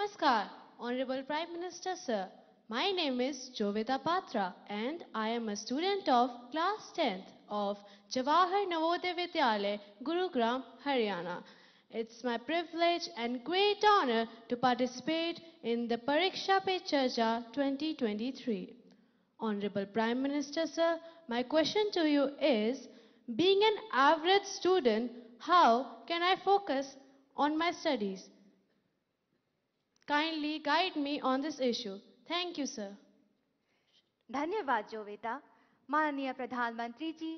Namaskar, Honorable Prime Minister Sir. My name is Jovita Patra and I am a student of class 10th of Jawahar Navodaya Vidyalaya, Gurugram, Haryana. It's my privilege and great honor to participate in the Pariksha Pe Charcha 2023. Honorable Prime Minister Sir, my question to you is, being an average student, how can I focus on my studies? kindly guide me on this issue. Thank you, sir. धन्यवाद जोविता माननीय प्रधानमंत्री जी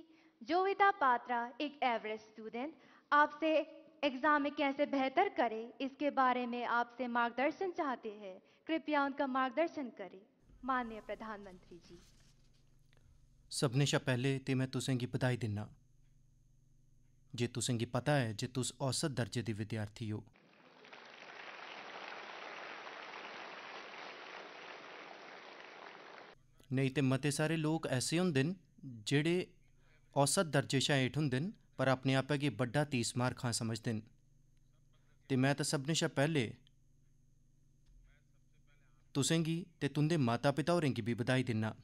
जोविता पात्रा एक average student आपसे exam में कैसे बेहतर करें इसके बारे में आपसे मार्गदर्शन चाहते हैं कृपया उनका मार्गदर्शन करें माननीय प्रधानमंत्री जी सबने शा पहले ते मैं तुसेंगी बधाई दिन्ना जे तुसेंगी पता है जे तुस औसत दर्जे दी विद्यार्थी हो ਨਹੀਂ ਤੇ ਮਤੇ ਸਾਰੇ ਲੋਕ ਐਸੇ ਹੁੰਦੇ ਨੇ ਜਿਹੜੇ ਔਸਤ ਦਰਜੇ ਸ਼ਾਇਦ ਹੇਠ ਹੁੰਦੇ ਨੇ ਪਰ ਆਪਣੇ ਆਪੇ ਕੀ ਵੱਡਾ ਮਾਰ ਖਾਂ ਸਮਝਦੇ ਨੇ ਤੇ ਮੈਂ ਤਾਂ ਸਭ ਨੇ ਸ਼ਾ ਪਹਿਲੇ ਕੀ ਤੇ ਤੁੰਦੇ ਮਾਤਾ-ਪਿਤਾ ਹੋਰਾਂ ਕੀ ਵੀ ਵਧਾਈ ਦਿੰਨਾ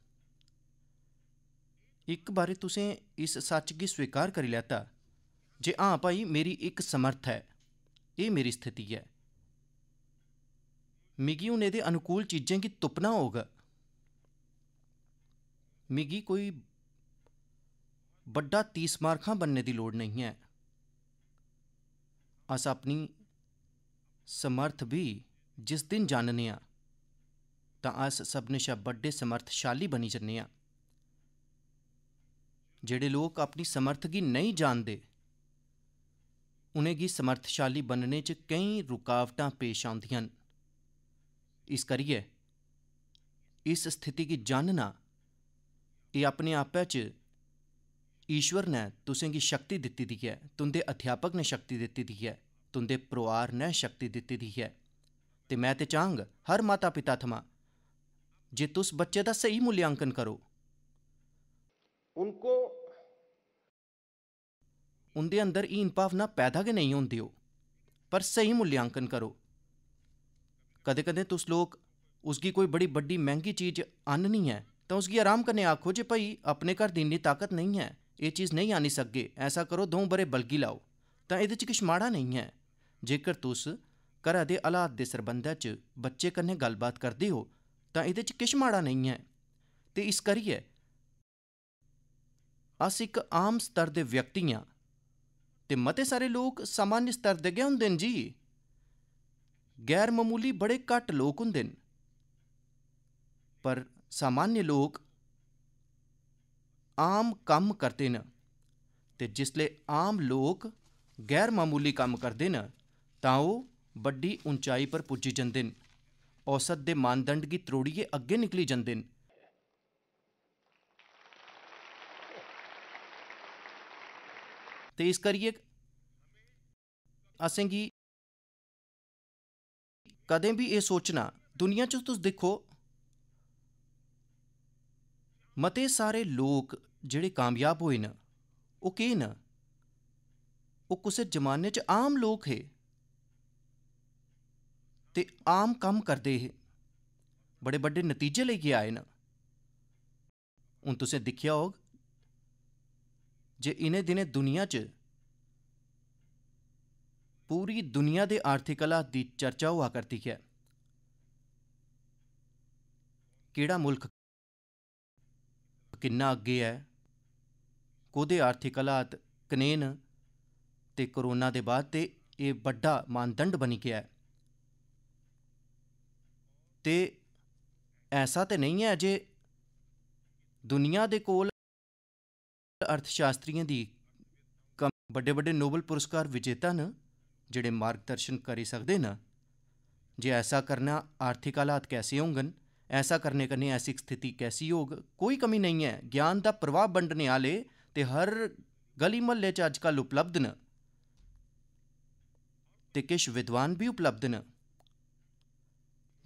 ਇੱਕ ਬਾਰੇ ਤੁਸੀਂ ਇਸ ਸੱਚ ਕੀ ਸਵੀਕਾਰ ਕਰ ਲੈਤਾ ਜੇ ਹਾਂ ਭਾਈ ਮੇਰੀ ਇੱਕ ਸਮਰਥ ਹੈ ਇਹ ਮੇਰੀ ਸਥਿਤੀ ਹੈ ਮਿਗਿਉ ਨੇ ਦੇ ਅਨੁਕੂਲ ਚੀਜ਼ਾਂ ਕੀ ਤੁਪਨਾ ਹੋਗਾ ਮਿਗੀ ਕੋਈ ਵੱਡਾ ਤੀਸ ਮਾਰਖਾ ਬੰਨੇ ਦੀ ਲੋੜ ਨਹੀਂ ਹੈ ਅਸ ਆਪਣੀ ਸਮਰਥ ਵੀ ਜਿਸ ਦਿਨ ਜਾਣਨੇ ਆ ਤਾਂ ਅਸ ਸਭਨੇ ਸ਼ਬ ਵੱਡੇ ਸਮਰਥਸ਼ਾਲੀ ਬਣੀ ਜੰਨੇ ਆ ਜਿਹੜੇ ਲੋਕ ਆਪਣੀ ਸਮਰਥ ਕੀ ਨਹੀਂ ਜਾਣਦੇ ਉਹਨੇ ਕੀ ਸਮਰਥਸ਼ਾਲੀ ਬਣਨੇ ਚ ਕਈ ਰੁਕਾਵਟਾਂ ਪੇਸ਼ ਆਉਂਦੀਆਂ ਇਸ ਕਰੀਏ ਇਸ ਸਥਿਤੀ ਕੀ ਜਾਣਨਾ ਇਹ ਆਪਣੇ ਆਪੇ ਚ ਈਸ਼ਵਰ ਨੇ ਤੁਸੇ ਕੀ ਸ਼ਕਤੀ ਦਿੱਤੀ ਦੀ ਹੈ ਤੁੰਦੇ ਅਧਿਆਪਕ ਨੇ ਸ਼ਕਤੀ ਦਿੱਤੀ ਦੀ ਹੈ ਤੁੰਦੇ ਪਰਿਵਾਰ ਨੇ ਸ਼ਕਤੀ ਦਿੱਤੀ ਦੀ ਹੈ ਤੇ ਮੈਂ ਤੇ ਚਾਹਾਂਗ ਹਰ ਮਾਤਾ ਪਿਤਾ ਥਮਾ ਜੇ ਤੁਸ ਬੱਚੇ ਦਾ ਸਹੀ ਮੁਲਿਆਂਕਨ ਕਰੋ ਉਨਕੋ ਉਹਦੇ ਅੰਦਰ ਇਨ ਭਾਵਨਾ ਪੈਦਾ ਕਿ ਨਹੀਂ ਹੁੰਦੀ ਉਹ ਪਰ ਸਹੀ ਮੁਲਿਆਂਕਨ ਕਰੋ ਕਦੇ ਕਦੇ ਤੁਸ ਲੋਕ ਉਸ ਦੀ ਕੋਈ ਬੜੀ ਵੱਡੀ ਮਹਿੰਗੀ ਚੀਜ਼ ਅੰਨ ਨਹੀਂ ਹੈ ਤਾਂ उसकी ਆਰਾਮ ਕਰਨੇ ਆਖੋ ਜੇ भाई ਆਪਣੇ ਘਰ ਦੀ ਨਹੀਂ ਤਾਕਤ ਨਹੀਂ ਹੈ ਇਹ ਚੀਜ਼ ਨਹੀਂ ਆਨੀ ਸਕਗੇ ਐਸਾ ਕਰੋ ਦੋ ਬਰੇ ਬਲਗੀ ਲਾਓ ਤਾਂ ਇਹਦੇ ਚ ਕਿਛ ਮਾੜਾ ਨਹੀਂ ਹੈ ਜੇਕਰ ਤੁਸ ਘਰ ਦੇ ਹਾਲਾਤ ਦੇ ਸਰਬੰਧਾ ਚ ਬੱਚੇ ਕੰਨੇ ਗੱਲਬਾਤ ਕਰਦੇ ਹੋ ਤਾਂ ਇਹਦੇ ਚ ਕਿਛ ਮਾੜਾ ਨਹੀਂ ਹੈ ਤੇ ਇਸ ਕਰੀਏ ਅਸੀਂ ਇੱਕ ਆਮ ਸਤਰ ਦੇ ਵਿਅਕਤੀਆਂ ਤੇ ਮਤੇ ਸਾਰੇ ਲੋਕ ਸਾਮਾਨਿਕ ਸਤਰ ਦੇ ਗਏ ਹੁੰਦੇ ਨੇ ਜੀ ਗੈਰ ਮਾਮੂਲੀ ਬੜੇ ਘੱਟ ਲੋਕ ਹੁੰਦੇ ਨੇ ਪਰ ਸਾਮਾਨਯ ਲੋਕ ਆਮ ਕੰਮ ਕਰਦੇ ਨੇ ਤੇ ਜਿਸਲੇ ਆਮ ਲੋਕ ਗੈਰ ਮਾਮੂਲੀ ਕੰਮ ਕਰਦੇ ਨੇ ਤਾਂ ਉਹ ਵੱਡੀ ਉਚਾਈ ਪਰ ਪੁੱਜੀ ਜਾਂਦੇ ਨੇ ਔਸਤ ਦੇ ਮਾਨਦੰਡ ਦੀ ਤਰੋੜੀਏ ਅੱਗੇ ਨਿਕਲੀ ਜਾਂਦੇ ਨੇ ਤੇ ਇਸ ਕਰੀਏ ਕੀ ਕਦੇ ਵੀ ਇਹ ਸੋਚਣਾ ਦੁਨੀਆ 'ਚ ਤੁਸੀਂ ਦੇਖੋ ਮਤੇ ਸਾਰੇ ਲੋਕ ਜਿਹੜੇ ਕਾਮਯਾਬ ਹੋਏ ਨੇ ਉਹ ਕੀ ਨਾ ਉਹ ਕਿਸੇ ਜਮਾਨੇ 'ਚ ਆਮ ਲੋਕ ਹੈ ਤੇ ਆਮ ਕੰਮ ਕਰਦੇ ਹੈ ਬੜੇ ਵੱਡੇ ਨਤੀਜੇ ਲੈ ਕੇ ਆਏ ਨਾ ਉਹ ਤੁਸੀਂ ਦੇਖਿਆ ਹੋਗ ਜੇ ਇਹਨੇ ਦਿਨੇ ਦੁਨੀਆ 'ਚ ਪੂਰੀ ਦੁਨੀਆ ਦੇ ਆਰਥਿਕਲਾ ਦੀ ਚਰਚਾ ਹੋਆ ਕਰਦੀ ਹੈ ਕਿਹੜਾ ਮੁਲਕ ਕਿੰਨਾ ਅੱਗੇ ਹੈ ਕੋਦੇ ਆਰਥਿਕ ਹਾਲਾਤ ਕਨੇਨ ਤੇ ਕਰੋਨਾ ਦੇ ਬਾਅਦ ਤੇ ਇਹ ਵੱਡਾ ਮਾਨਦੰਡ ਬਣ ਗਿਆ ਹੈ ਤੇ ਐਸਾ ਤੇ ਨਹੀਂ ਹੈ ਜੇ ਦੁਨੀਆ ਦੇ ਕੋਲ ਅਰਥ ਸ਼ਾਸਤਰੀਆਂ ਦੀ ਵੱਡੇ ਵੱਡੇ ਨੋਬਲ ਪੁਰਸਕਾਰ ਵਿਜੇਤਾ ਨ ਜਿਹੜੇ ਮਾਰਗਦਰਸ਼ਨ ਕਰ ਸਕਦੇ ਨਾ ਜੇ ਐਸਾ ਕਰਨਾ ਆਰਥਿਕ ਹਾਲਾਤ ਕੈਸੇ ਹੋਣਗੇ ऐसा करने कन्नै ऐसी स्थिति कैसी होग कोई कमी नेईं ऐ ज्ञान दा प्रवाह बंडने आह्ले ते हर गली म्हल्ले च अज्जकल उपलब्ध न ते किश विद्वान बी उपलब्ध न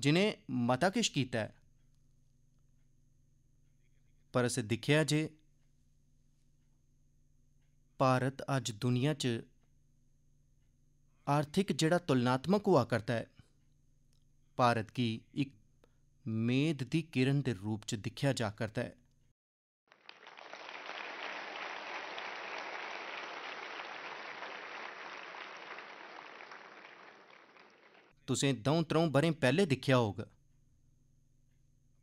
जिनें मता किश कीता ऐ पर असें दिक्खेआ जे भारत अज्ज दुनिया च आर्थिक जेह्ड़ा तुलनात्मक होआ करदा ऐ भारत गी इक ਮੇਦ ਦੀ ਕਿਰਨ ਦੇ ਰੂਪ 'ਚ ਦਿਖਿਆ ਜਾ ਕਰਦਾ ਹੈ ਤੁਸੀਂ ਦੋਂ ਤਰੋਂ ਬਰੇ ਪਹਿਲੇ ਦਿਖਿਆ ਹੋਗਾ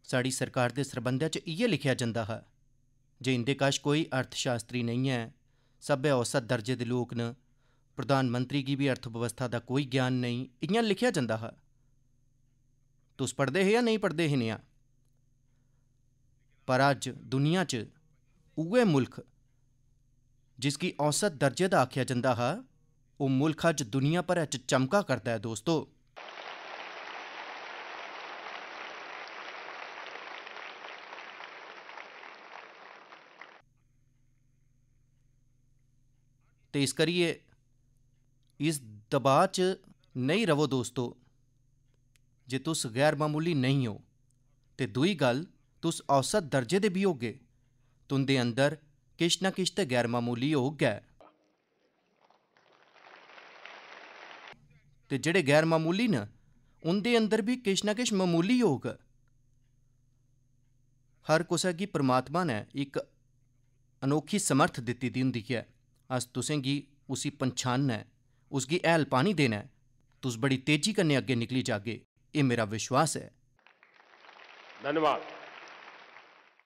ਸਾਡੀ ਸਰਕਾਰ ਦੇ ਸਰਬੰਧਿਆ 'ਚ ਇਹ ਲਿਖਿਆ ਜਾਂਦਾ ਹੈ ਜੇ ਇੰਦੇ ਕਾਸ਼ ਕੋਈ ਅਰਥਸ਼ਾਸਤਰੀ ਨਹੀਂ ਹੈ ਸਭੇ ਔਸਤ ਦਰਜੇ ਦੇ ਲੋਕ ਨੇ ਪ੍ਰਧਾਨ ਮੰਤਰੀ ਕੀ ਵੀ ਅਰਥ ਵਿਵਸਥਾ ਦਾ ਕੋਈ ਗਿਆਨ ਨਹੀਂ ਇਆਂ ਲਿਖਿਆ ਜਾਂਦਾ ਹੈ ਤੁਸੀਂ ਪੜਦੇ ਹੋ ਜਾਂ ਨਹੀਂ ਪੜਦੇ ਹੋ ਨਿਆ ਪਰ ਅੱਜ ਦੁਨੀਆ 'ਚ ਉਹੇ ਮੁਲਕ ਜਿਸ ਕੀ ਔਸਤ ਦਰਜੇ ਦਾ ਆਖਿਆ ਜਾਂਦਾ ਹੈ ਉਹ ਮੁਲਕ ਅੱਜ ਦੁਨੀਆ ਪਰ ਅੱਜ ਚਮਕਾ ਕਰਦਾ ਹੈ ਦੋਸਤੋ ਤੇ ਇਸ ਕਰੀਏ ਇਸ ਦਬਾਅ 'ਚ ਨਹੀਂ ਰਵੋ ਦੋਸਤੋ ਜੇ ਤੁਸ ਗੈਰ ਮਾਮੂਲੀ ਨਹੀਂ ਹੋ ਤੇ ਦੂਈ ਗੱਲ ਤੁਸ ਔਸਤ ਦਰਜੇ ਦੇ ਵੀ ਹੋਗੇ ਤੁੰਦੇ ਅੰਦਰ ਕਿਛ ਨਾ ਕਿਛ ਤੇ ਗੈਰ ਮਾਮੂਲੀ ਹੋ ਗਿਆ ਤੇ ਜਿਹੜੇ ਗੈਰ ਮਾਮੂਲੀ ਨਾ ਉਹਦੇ ਅੰਦਰ ਵੀ ਕਿਛ ਨਾ ਕਿਛ ਮਾਮੂਲੀ ਹੋਗਾ ਹਰ ਕੋਸਾ ਕੀ ਪ੍ਰਮਾਤਮਾ ਨੇ ਇੱਕ ਅਨੋਖੀ ਸਮਰਥ ਦਿੱਤੀ ਦੀ ਹੁੰਦੀ ਹੈ ਅਸ ਤੁਸੇਂ ਕੀ ਉਸੀ ਪਛਾਨਣਾ ਹੈ ਉਸ ਕੀ पानी देना ਦੇਣਾ ਤੁਸ ਬੜੀ ਤੇਜ਼ੀ ਕੰਨੇ ਅੱਗੇ ਨਿਕਲੀ ਜਾਗੇ ਇਹ ਮੇਰਾ ਵਿਸ਼ਵਾਸ ਹੈ ਧੰਨਵਾਦ